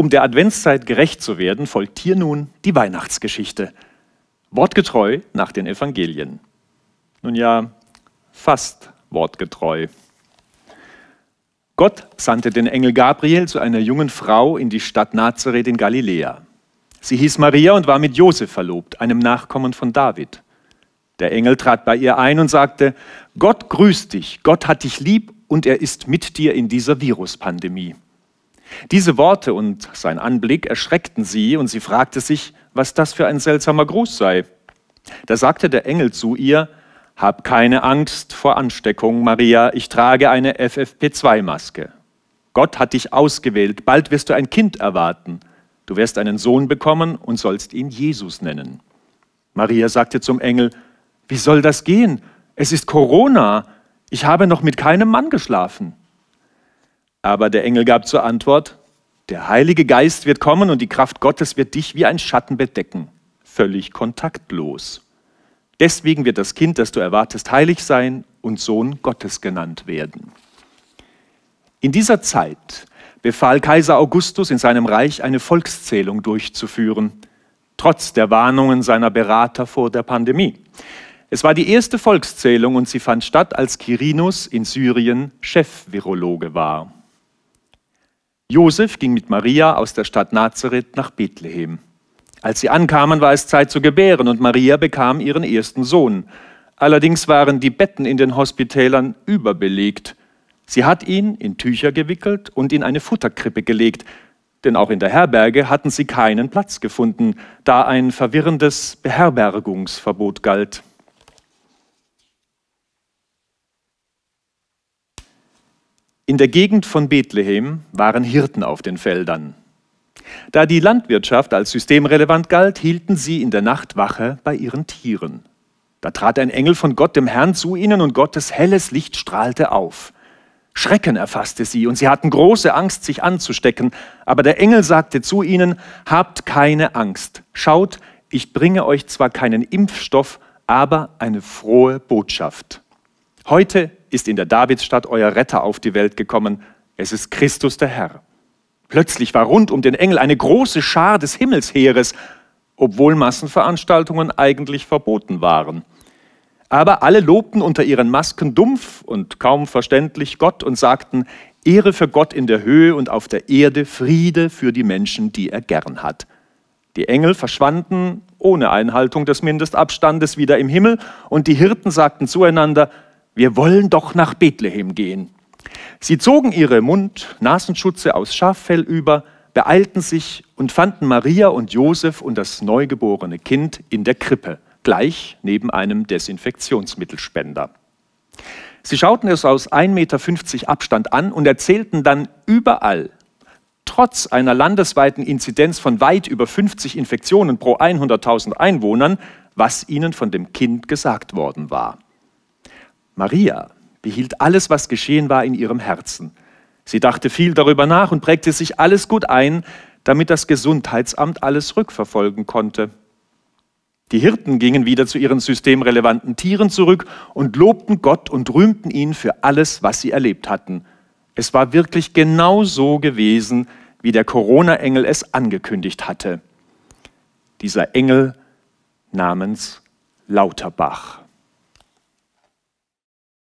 Um der Adventszeit gerecht zu werden, folgt hier nun die Weihnachtsgeschichte. Wortgetreu nach den Evangelien. Nun ja, fast wortgetreu. Gott sandte den Engel Gabriel zu einer jungen Frau in die Stadt Nazareth in Galiläa. Sie hieß Maria und war mit Josef verlobt, einem Nachkommen von David. Der Engel trat bei ihr ein und sagte, Gott grüßt dich, Gott hat dich lieb und er ist mit dir in dieser Viruspandemie. Diese Worte und sein Anblick erschreckten sie, und sie fragte sich, was das für ein seltsamer Gruß sei. Da sagte der Engel zu ihr, Hab keine Angst vor Ansteckung, Maria, ich trage eine FFP2-Maske. Gott hat dich ausgewählt, bald wirst du ein Kind erwarten. Du wirst einen Sohn bekommen und sollst ihn Jesus nennen. Maria sagte zum Engel, Wie soll das gehen? Es ist Corona, ich habe noch mit keinem Mann geschlafen. Aber der Engel gab zur Antwort, der Heilige Geist wird kommen und die Kraft Gottes wird dich wie ein Schatten bedecken, völlig kontaktlos. Deswegen wird das Kind, das du erwartest, heilig sein und Sohn Gottes genannt werden. In dieser Zeit befahl Kaiser Augustus in seinem Reich eine Volkszählung durchzuführen, trotz der Warnungen seiner Berater vor der Pandemie. Es war die erste Volkszählung und sie fand statt, als Quirinus in Syrien Chef-Virologe war. Josef ging mit Maria aus der Stadt Nazareth nach Bethlehem. Als sie ankamen, war es Zeit zu gebären und Maria bekam ihren ersten Sohn. Allerdings waren die Betten in den Hospitälern überbelegt. Sie hat ihn in Tücher gewickelt und in eine Futterkrippe gelegt, denn auch in der Herberge hatten sie keinen Platz gefunden, da ein verwirrendes Beherbergungsverbot galt. In der Gegend von Bethlehem waren Hirten auf den Feldern. Da die Landwirtschaft als systemrelevant galt, hielten sie in der Nacht Wache bei ihren Tieren. Da trat ein Engel von Gott dem Herrn zu ihnen und Gottes helles Licht strahlte auf. Schrecken erfasste sie und sie hatten große Angst, sich anzustecken. Aber der Engel sagte zu ihnen, habt keine Angst. Schaut, ich bringe euch zwar keinen Impfstoff, aber eine frohe Botschaft. Heute ist in der Davidsstadt euer Retter auf die Welt gekommen. Es ist Christus der Herr. Plötzlich war rund um den Engel eine große Schar des Himmelsheeres, obwohl Massenveranstaltungen eigentlich verboten waren. Aber alle lobten unter ihren Masken dumpf und kaum verständlich Gott und sagten, Ehre für Gott in der Höhe und auf der Erde, Friede für die Menschen, die er gern hat. Die Engel verschwanden ohne Einhaltung des Mindestabstandes wieder im Himmel und die Hirten sagten zueinander, wir wollen doch nach Bethlehem gehen. Sie zogen ihre Mund-Nasenschutze aus Schaffell über, beeilten sich und fanden Maria und Josef und das neugeborene Kind in der Krippe, gleich neben einem Desinfektionsmittelspender. Sie schauten es aus 1,50 Meter Abstand an und erzählten dann überall, trotz einer landesweiten Inzidenz von weit über 50 Infektionen pro 100.000 Einwohnern, was ihnen von dem Kind gesagt worden war. Maria behielt alles, was geschehen war, in ihrem Herzen. Sie dachte viel darüber nach und prägte sich alles gut ein, damit das Gesundheitsamt alles rückverfolgen konnte. Die Hirten gingen wieder zu ihren systemrelevanten Tieren zurück und lobten Gott und rühmten ihn für alles, was sie erlebt hatten. Es war wirklich genau so gewesen, wie der Corona-Engel es angekündigt hatte. Dieser Engel namens Lauterbach.